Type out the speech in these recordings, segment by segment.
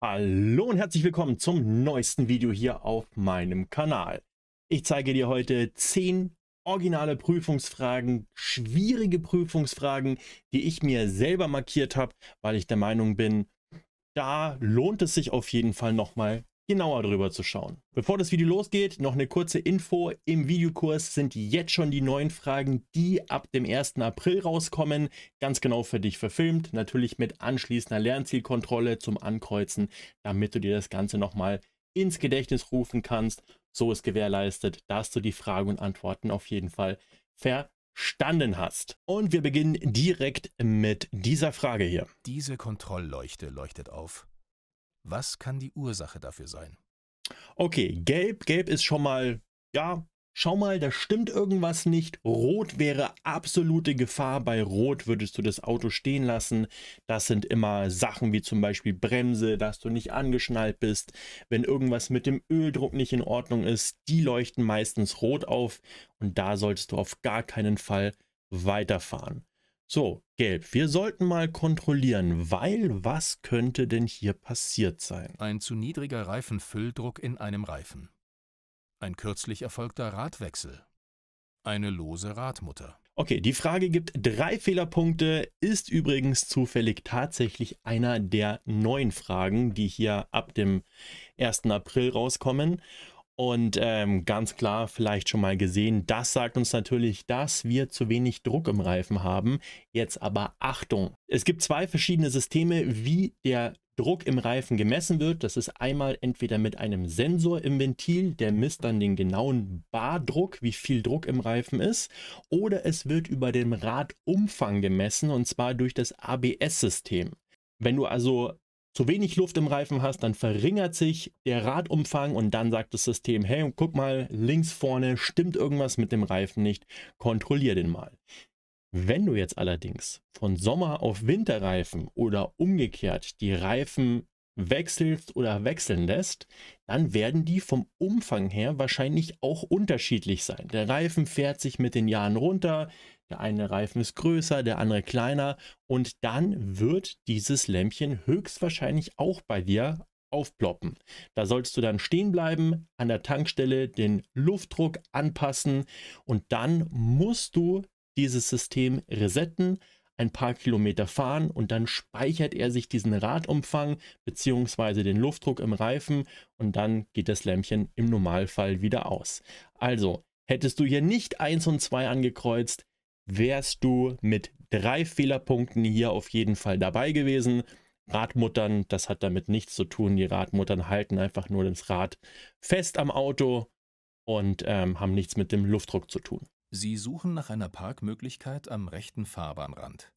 Hallo und herzlich willkommen zum neuesten Video hier auf meinem Kanal. Ich zeige dir heute 10 originale Prüfungsfragen, schwierige Prüfungsfragen, die ich mir selber markiert habe, weil ich der Meinung bin, da lohnt es sich auf jeden Fall nochmal genauer drüber zu schauen. Bevor das Video losgeht, noch eine kurze Info. Im Videokurs sind jetzt schon die neuen Fragen, die ab dem 1. April rauskommen, ganz genau für dich verfilmt, natürlich mit anschließender Lernzielkontrolle zum Ankreuzen, damit du dir das Ganze nochmal ins Gedächtnis rufen kannst. So ist gewährleistet, dass du die Fragen und Antworten auf jeden Fall verstanden hast. Und wir beginnen direkt mit dieser Frage hier. Diese Kontrollleuchte leuchtet auf. Was kann die Ursache dafür sein? Okay, gelb, gelb ist schon mal, ja, schau mal, da stimmt irgendwas nicht. Rot wäre absolute Gefahr. Bei Rot würdest du das Auto stehen lassen. Das sind immer Sachen wie zum Beispiel Bremse, dass du nicht angeschnallt bist. Wenn irgendwas mit dem Öldruck nicht in Ordnung ist, die leuchten meistens rot auf und da solltest du auf gar keinen Fall weiterfahren. So, Gelb. Wir sollten mal kontrollieren, weil was könnte denn hier passiert sein? Ein zu niedriger Reifenfülldruck in einem Reifen. Ein kürzlich erfolgter Radwechsel. Eine lose Radmutter. Okay, die Frage gibt drei Fehlerpunkte, ist übrigens zufällig tatsächlich einer der neun Fragen, die hier ab dem 1. April rauskommen. Und ähm, ganz klar, vielleicht schon mal gesehen, das sagt uns natürlich, dass wir zu wenig Druck im Reifen haben. Jetzt aber Achtung. Es gibt zwei verschiedene Systeme, wie der Druck im Reifen gemessen wird. Das ist einmal entweder mit einem Sensor im Ventil, der misst dann den genauen Bardruck, wie viel Druck im Reifen ist, oder es wird über den Radumfang gemessen und zwar durch das ABS-System. Wenn du also zu wenig Luft im Reifen hast, dann verringert sich der Radumfang und dann sagt das System, hey, guck mal, links vorne stimmt irgendwas mit dem Reifen nicht, kontrollier den mal. Wenn du jetzt allerdings von Sommer auf Winterreifen oder umgekehrt die Reifen wechselst oder wechseln lässt, dann werden die vom Umfang her wahrscheinlich auch unterschiedlich sein. Der Reifen fährt sich mit den Jahren runter, der eine Reifen ist größer, der andere kleiner und dann wird dieses Lämpchen höchstwahrscheinlich auch bei dir aufploppen. Da sollst du dann stehen bleiben, an der Tankstelle den Luftdruck anpassen und dann musst du dieses System resetten, ein paar Kilometer fahren und dann speichert er sich diesen Radumfang bzw. den Luftdruck im Reifen und dann geht das Lämpchen im Normalfall wieder aus. Also, hättest du hier nicht 1 und 2 angekreuzt, wärst du mit drei Fehlerpunkten hier auf jeden Fall dabei gewesen. Radmuttern, das hat damit nichts zu tun. Die Radmuttern halten einfach nur das Rad fest am Auto und ähm, haben nichts mit dem Luftdruck zu tun. Sie suchen nach einer Parkmöglichkeit am rechten Fahrbahnrand.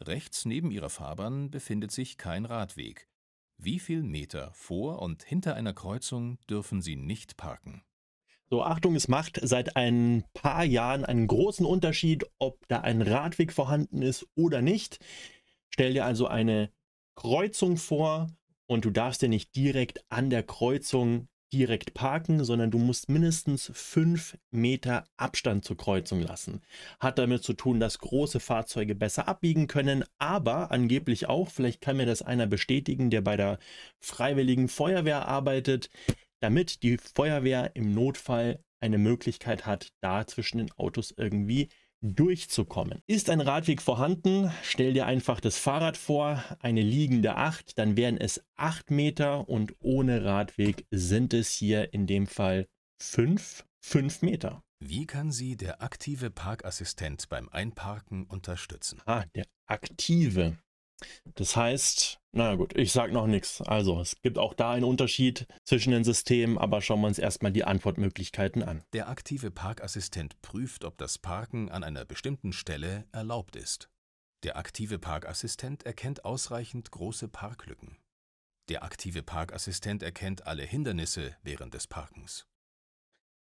Rechts neben Ihrer Fahrbahn befindet sich kein Radweg. Wie viel Meter vor und hinter einer Kreuzung dürfen Sie nicht parken? So, Achtung, es macht seit ein paar Jahren einen großen Unterschied, ob da ein Radweg vorhanden ist oder nicht. Stell dir also eine Kreuzung vor und du darfst dir nicht direkt an der Kreuzung direkt parken, sondern du musst mindestens fünf Meter Abstand zur Kreuzung lassen. Hat damit zu tun, dass große Fahrzeuge besser abbiegen können, aber angeblich auch, vielleicht kann mir das einer bestätigen, der bei der freiwilligen Feuerwehr arbeitet, damit die Feuerwehr im Notfall eine Möglichkeit hat, da zwischen den Autos irgendwie durchzukommen. Ist ein Radweg vorhanden, stell dir einfach das Fahrrad vor, eine liegende 8, dann wären es 8 Meter und ohne Radweg sind es hier in dem Fall 5, 5 Meter. Wie kann Sie der aktive Parkassistent beim Einparken unterstützen? Ah, der aktive. Das heißt, na gut, ich sag noch nichts. Also, es gibt auch da einen Unterschied zwischen den Systemen, aber schauen wir uns erstmal die Antwortmöglichkeiten an. Der aktive Parkassistent prüft, ob das Parken an einer bestimmten Stelle erlaubt ist. Der aktive Parkassistent erkennt ausreichend große Parklücken. Der aktive Parkassistent erkennt alle Hindernisse während des Parkens.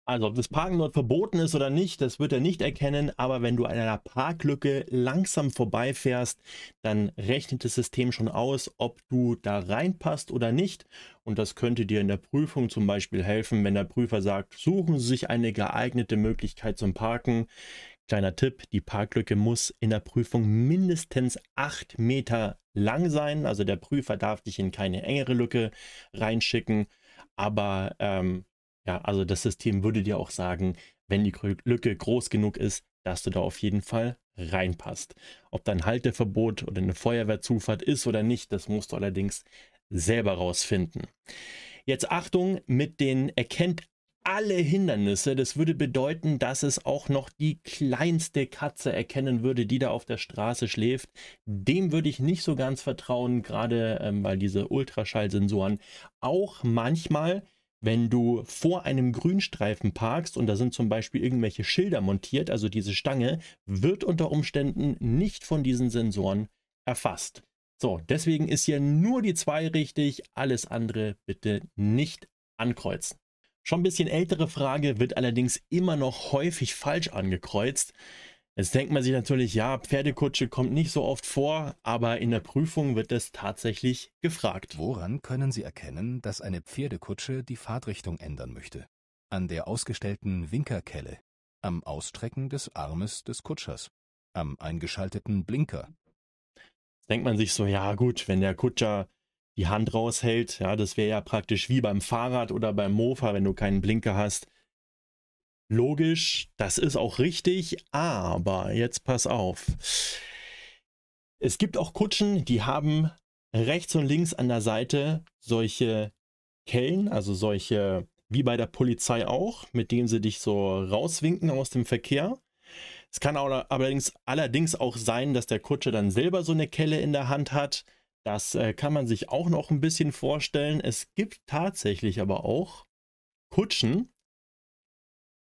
Also ob das Parken dort verboten ist oder nicht, das wird er nicht erkennen, aber wenn du an einer Parklücke langsam vorbeifährst, dann rechnet das System schon aus, ob du da reinpasst oder nicht. Und das könnte dir in der Prüfung zum Beispiel helfen, wenn der Prüfer sagt, suchen Sie sich eine geeignete Möglichkeit zum Parken. Kleiner Tipp, die Parklücke muss in der Prüfung mindestens 8 Meter lang sein. Also der Prüfer darf dich in keine engere Lücke reinschicken. Aber ähm, ja, also das System würde dir auch sagen, wenn die Lücke groß genug ist, dass du da auf jeden Fall reinpasst. Ob dann Halteverbot oder eine Feuerwehrzufahrt ist oder nicht, das musst du allerdings selber rausfinden. Jetzt Achtung mit den erkennt alle Hindernisse. Das würde bedeuten, dass es auch noch die kleinste Katze erkennen würde, die da auf der Straße schläft. Dem würde ich nicht so ganz vertrauen, gerade ähm, weil diese Ultraschallsensoren auch manchmal wenn du vor einem Grünstreifen parkst und da sind zum Beispiel irgendwelche Schilder montiert, also diese Stange, wird unter Umständen nicht von diesen Sensoren erfasst. So, deswegen ist hier nur die 2 richtig, alles andere bitte nicht ankreuzen. Schon ein bisschen ältere Frage, wird allerdings immer noch häufig falsch angekreuzt. Jetzt denkt man sich natürlich, ja, Pferdekutsche kommt nicht so oft vor, aber in der Prüfung wird es tatsächlich gefragt. Woran können Sie erkennen, dass eine Pferdekutsche die Fahrtrichtung ändern möchte? An der ausgestellten Winkerkelle, am Ausstrecken des Armes des Kutschers, am eingeschalteten Blinker. Jetzt denkt man sich so, ja gut, wenn der Kutscher die Hand raushält, ja, das wäre ja praktisch wie beim Fahrrad oder beim Mofa, wenn du keinen Blinker hast. Logisch, das ist auch richtig, aber jetzt pass auf. Es gibt auch Kutschen, die haben rechts und links an der Seite solche Kellen, also solche, wie bei der Polizei auch, mit denen sie dich so rauswinken aus dem Verkehr. Es kann allerdings, allerdings auch sein, dass der Kutsche dann selber so eine Kelle in der Hand hat. Das äh, kann man sich auch noch ein bisschen vorstellen. Es gibt tatsächlich aber auch Kutschen,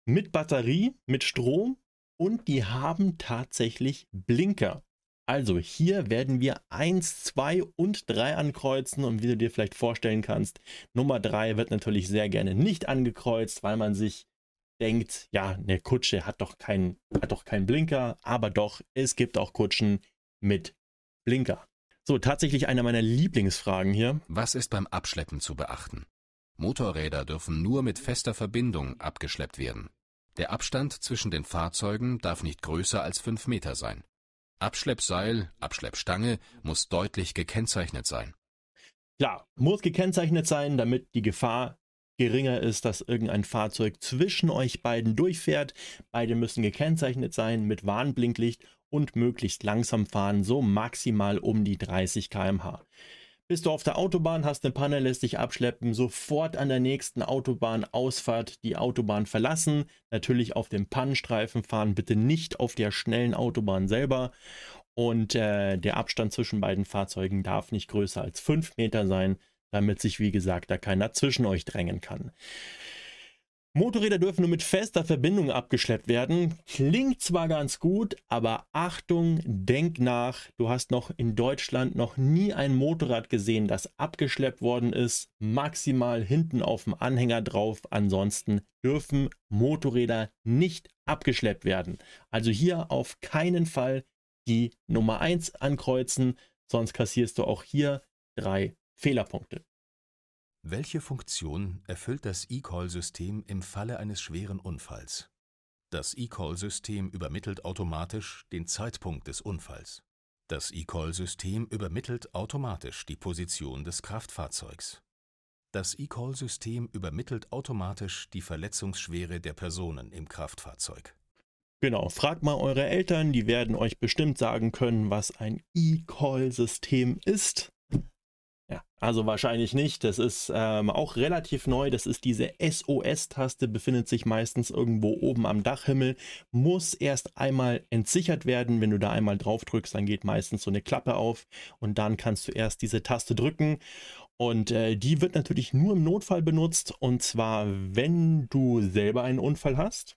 mit Batterie, mit Strom und die haben tatsächlich Blinker. Also hier werden wir 1, 2 und 3 ankreuzen und wie du dir vielleicht vorstellen kannst, Nummer 3 wird natürlich sehr gerne nicht angekreuzt, weil man sich denkt, ja, eine Kutsche hat doch keinen hat doch keinen Blinker, aber doch, es gibt auch Kutschen mit Blinker. So, tatsächlich eine meiner Lieblingsfragen hier. Was ist beim Abschleppen zu beachten? Motorräder dürfen nur mit fester Verbindung abgeschleppt werden. Der Abstand zwischen den Fahrzeugen darf nicht größer als fünf Meter sein. Abschleppseil, Abschleppstange muss deutlich gekennzeichnet sein. Klar, muss gekennzeichnet sein, damit die Gefahr geringer ist, dass irgendein Fahrzeug zwischen euch beiden durchfährt. Beide müssen gekennzeichnet sein mit Warnblinklicht und möglichst langsam fahren, so maximal um die 30 km/h. Bist du auf der Autobahn, hast eine Panne, lässt dich abschleppen, sofort an der nächsten Autobahnausfahrt die Autobahn verlassen. Natürlich auf dem Pannenstreifen fahren, bitte nicht auf der schnellen Autobahn selber. Und äh, der Abstand zwischen beiden Fahrzeugen darf nicht größer als 5 Meter sein, damit sich, wie gesagt, da keiner zwischen euch drängen kann. Motorräder dürfen nur mit fester Verbindung abgeschleppt werden. Klingt zwar ganz gut, aber Achtung, denk nach. Du hast noch in Deutschland noch nie ein Motorrad gesehen, das abgeschleppt worden ist. Maximal hinten auf dem Anhänger drauf. Ansonsten dürfen Motorräder nicht abgeschleppt werden. Also hier auf keinen Fall die Nummer 1 ankreuzen, sonst kassierst du auch hier drei Fehlerpunkte. Welche Funktion erfüllt das eCall-System im Falle eines schweren Unfalls? Das eCall-System übermittelt automatisch den Zeitpunkt des Unfalls. Das eCall-System übermittelt automatisch die Position des Kraftfahrzeugs. Das eCall-System übermittelt automatisch die Verletzungsschwere der Personen im Kraftfahrzeug. Genau, fragt mal eure Eltern, die werden euch bestimmt sagen können, was ein E-Call-System ist. Also wahrscheinlich nicht. Das ist ähm, auch relativ neu. Das ist diese SOS-Taste, befindet sich meistens irgendwo oben am Dachhimmel, muss erst einmal entsichert werden. Wenn du da einmal drauf drückst, dann geht meistens so eine Klappe auf und dann kannst du erst diese Taste drücken. Und äh, die wird natürlich nur im Notfall benutzt und zwar, wenn du selber einen Unfall hast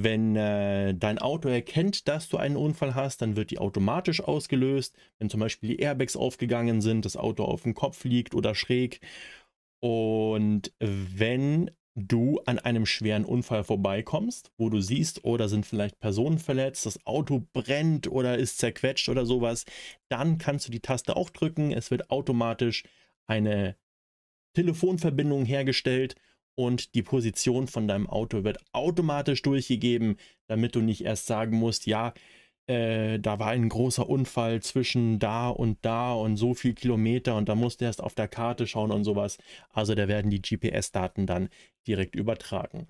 wenn äh, dein Auto erkennt, dass du einen Unfall hast, dann wird die automatisch ausgelöst. Wenn zum Beispiel die Airbags aufgegangen sind, das Auto auf dem Kopf liegt oder schräg. Und wenn du an einem schweren Unfall vorbeikommst, wo du siehst, oder oh, sind vielleicht Personen verletzt, das Auto brennt oder ist zerquetscht oder sowas, dann kannst du die Taste auch drücken. Es wird automatisch eine Telefonverbindung hergestellt und die Position von deinem Auto wird automatisch durchgegeben, damit du nicht erst sagen musst, ja, äh, da war ein großer Unfall zwischen da und da und so viel Kilometer und da musst du erst auf der Karte schauen und sowas. Also da werden die GPS-Daten dann direkt übertragen.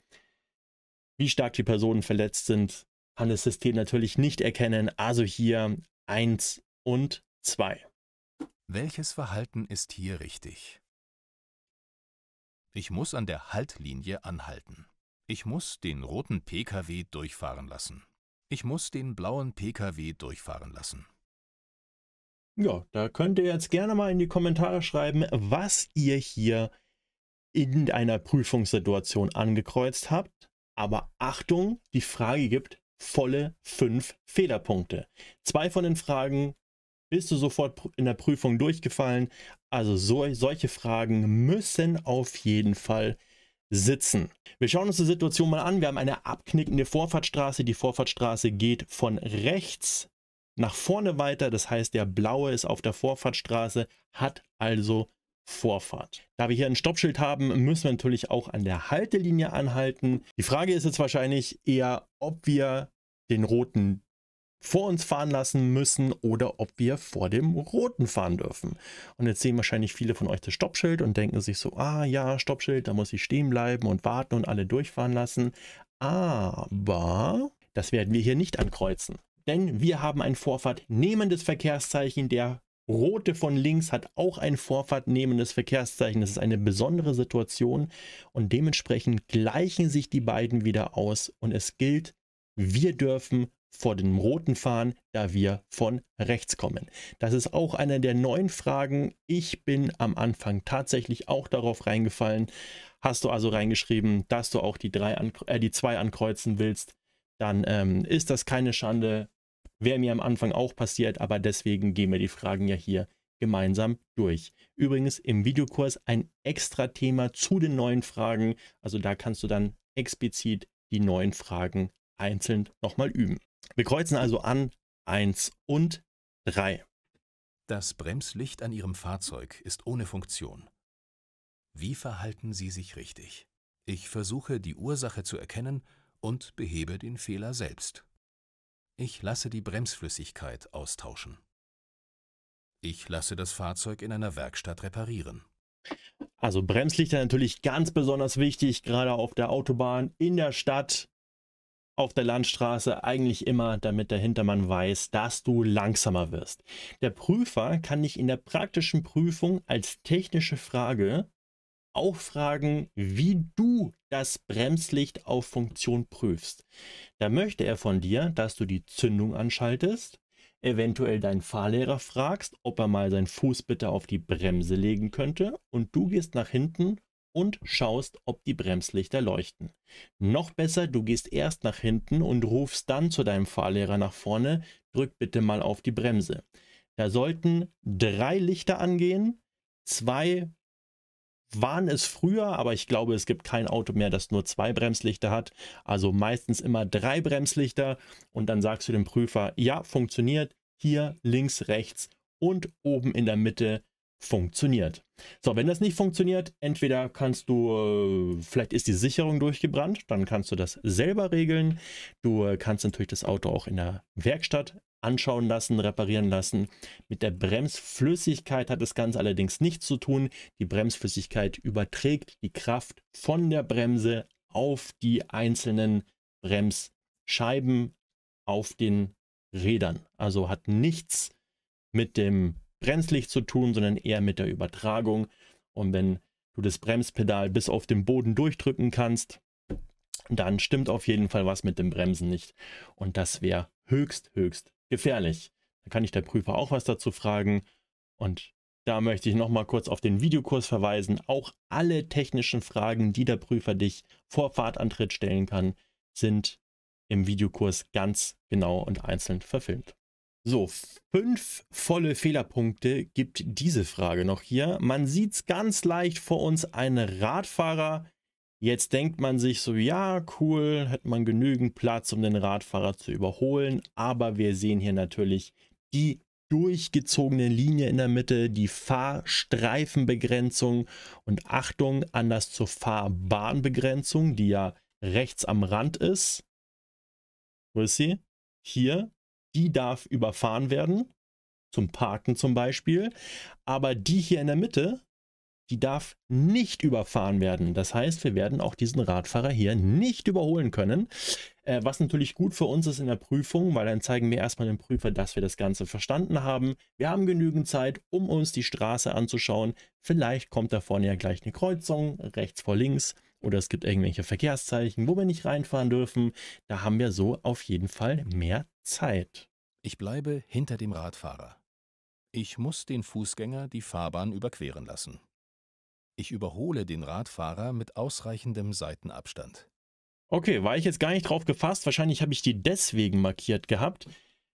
Wie stark die Personen verletzt sind, kann das System natürlich nicht erkennen. Also hier 1 und 2. Welches Verhalten ist hier richtig? Ich muss an der Haltlinie anhalten. Ich muss den roten Pkw durchfahren lassen. Ich muss den blauen Pkw durchfahren lassen. Ja, da könnt ihr jetzt gerne mal in die Kommentare schreiben, was ihr hier in einer Prüfungssituation angekreuzt habt. Aber Achtung, die Frage gibt volle fünf Fehlerpunkte. Zwei von den Fragen bist du sofort in der Prüfung durchgefallen? Also so, solche Fragen müssen auf jeden Fall sitzen. Wir schauen uns die Situation mal an. Wir haben eine abknickende Vorfahrtsstraße. Die Vorfahrtsstraße geht von rechts nach vorne weiter. Das heißt, der blaue ist auf der Vorfahrtsstraße, hat also Vorfahrt. Da wir hier ein Stoppschild haben, müssen wir natürlich auch an der Haltelinie anhalten. Die Frage ist jetzt wahrscheinlich eher, ob wir den roten vor uns fahren lassen müssen oder ob wir vor dem roten fahren dürfen. Und jetzt sehen wahrscheinlich viele von euch das Stoppschild und denken sich so, ah ja, Stoppschild, da muss ich stehen bleiben und warten und alle durchfahren lassen. Aber das werden wir hier nicht ankreuzen. Denn wir haben ein vorfahrtnehmendes Verkehrszeichen. Der rote von links hat auch ein vorfahrtnehmendes Verkehrszeichen. Das ist eine besondere Situation und dementsprechend gleichen sich die beiden wieder aus und es gilt, wir dürfen vor dem roten fahren, da wir von rechts kommen. Das ist auch eine der neuen Fragen. Ich bin am Anfang tatsächlich auch darauf reingefallen. Hast du also reingeschrieben, dass du auch die, drei an, äh, die zwei ankreuzen willst, dann ähm, ist das keine Schande. Wäre mir am Anfang auch passiert, aber deswegen gehen wir die Fragen ja hier gemeinsam durch. Übrigens im Videokurs ein extra Thema zu den neuen Fragen. Also da kannst du dann explizit die neuen Fragen einzeln nochmal üben. Wir kreuzen also an 1 und 3. Das Bremslicht an Ihrem Fahrzeug ist ohne Funktion. Wie verhalten Sie sich richtig? Ich versuche, die Ursache zu erkennen und behebe den Fehler selbst. Ich lasse die Bremsflüssigkeit austauschen. Ich lasse das Fahrzeug in einer Werkstatt reparieren. Also Bremslichter natürlich ganz besonders wichtig, gerade auf der Autobahn, in der Stadt, auf der Landstraße eigentlich immer, damit der Hintermann weiß, dass du langsamer wirst. Der Prüfer kann dich in der praktischen Prüfung als technische Frage auch fragen, wie du das Bremslicht auf Funktion prüfst. Da möchte er von dir, dass du die Zündung anschaltest, eventuell deinen Fahrlehrer fragst, ob er mal seinen Fuß bitte auf die Bremse legen könnte und du gehst nach hinten und schaust, ob die Bremslichter leuchten. Noch besser, du gehst erst nach hinten und rufst dann zu deinem Fahrlehrer nach vorne, drück bitte mal auf die Bremse. Da sollten drei Lichter angehen, zwei waren es früher, aber ich glaube, es gibt kein Auto mehr, das nur zwei Bremslichter hat. Also meistens immer drei Bremslichter und dann sagst du dem Prüfer, ja, funktioniert, hier links, rechts und oben in der Mitte funktioniert. So, wenn das nicht funktioniert, entweder kannst du, äh, vielleicht ist die Sicherung durchgebrannt, dann kannst du das selber regeln. Du äh, kannst natürlich das Auto auch in der Werkstatt anschauen lassen, reparieren lassen. Mit der Bremsflüssigkeit hat das Ganze allerdings nichts zu tun. Die Bremsflüssigkeit überträgt die Kraft von der Bremse auf die einzelnen Bremsscheiben auf den Rädern. Also hat nichts mit dem Bremslicht zu tun, sondern eher mit der Übertragung. Und wenn du das Bremspedal bis auf den Boden durchdrücken kannst, dann stimmt auf jeden Fall was mit dem Bremsen nicht. Und das wäre höchst, höchst gefährlich. Da kann ich der Prüfer auch was dazu fragen. Und da möchte ich nochmal kurz auf den Videokurs verweisen. Auch alle technischen Fragen, die der Prüfer dich vor Fahrtantritt stellen kann, sind im Videokurs ganz genau und einzeln verfilmt. So, fünf volle Fehlerpunkte gibt diese Frage noch hier. Man sieht es ganz leicht vor uns, ein Radfahrer. Jetzt denkt man sich so, ja, cool, hat man genügend Platz, um den Radfahrer zu überholen. Aber wir sehen hier natürlich die durchgezogene Linie in der Mitte, die Fahrstreifenbegrenzung und Achtung anders zur Fahrbahnbegrenzung, die ja rechts am Rand ist. Wo ist sie? Hier die darf überfahren werden, zum Parken zum Beispiel, aber die hier in der Mitte, die darf nicht überfahren werden. Das heißt, wir werden auch diesen Radfahrer hier nicht überholen können, äh, was natürlich gut für uns ist in der Prüfung, weil dann zeigen wir erstmal dem Prüfer, dass wir das Ganze verstanden haben. Wir haben genügend Zeit, um uns die Straße anzuschauen. Vielleicht kommt da vorne ja gleich eine Kreuzung, rechts vor links oder es gibt irgendwelche Verkehrszeichen, wo wir nicht reinfahren dürfen. Da haben wir so auf jeden Fall mehr Zeit. Ich bleibe hinter dem Radfahrer. Ich muss den Fußgänger die Fahrbahn überqueren lassen. Ich überhole den Radfahrer mit ausreichendem Seitenabstand. Okay, war ich jetzt gar nicht drauf gefasst. Wahrscheinlich habe ich die deswegen markiert gehabt,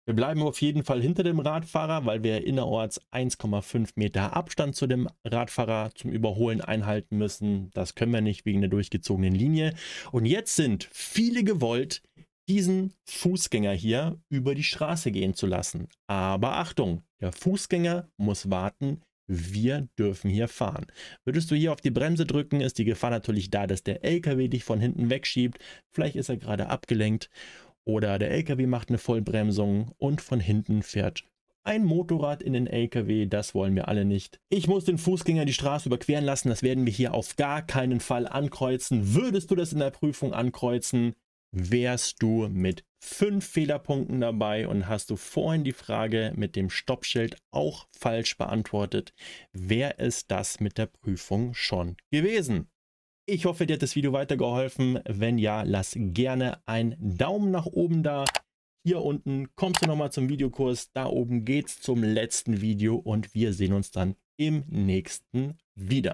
wir bleiben auf jeden Fall hinter dem Radfahrer, weil wir innerorts 1,5 Meter Abstand zu dem Radfahrer zum Überholen einhalten müssen. Das können wir nicht wegen der durchgezogenen Linie. Und jetzt sind viele gewollt, diesen Fußgänger hier über die Straße gehen zu lassen. Aber Achtung, der Fußgänger muss warten, wir dürfen hier fahren. Würdest du hier auf die Bremse drücken, ist die Gefahr natürlich da, dass der LKW dich von hinten wegschiebt. Vielleicht ist er gerade abgelenkt oder der LKW macht eine Vollbremsung und von hinten fährt ein Motorrad in den LKW, das wollen wir alle nicht. Ich muss den Fußgänger die Straße überqueren lassen, das werden wir hier auf gar keinen Fall ankreuzen. Würdest du das in der Prüfung ankreuzen, wärst du mit fünf Fehlerpunkten dabei und hast du vorhin die Frage mit dem Stoppschild auch falsch beantwortet, wäre es das mit der Prüfung schon gewesen. Ich hoffe, dir hat das Video weitergeholfen. Wenn ja, lass gerne einen Daumen nach oben da. Hier unten kommst du nochmal zum Videokurs. Da oben geht's zum letzten Video und wir sehen uns dann im nächsten wieder.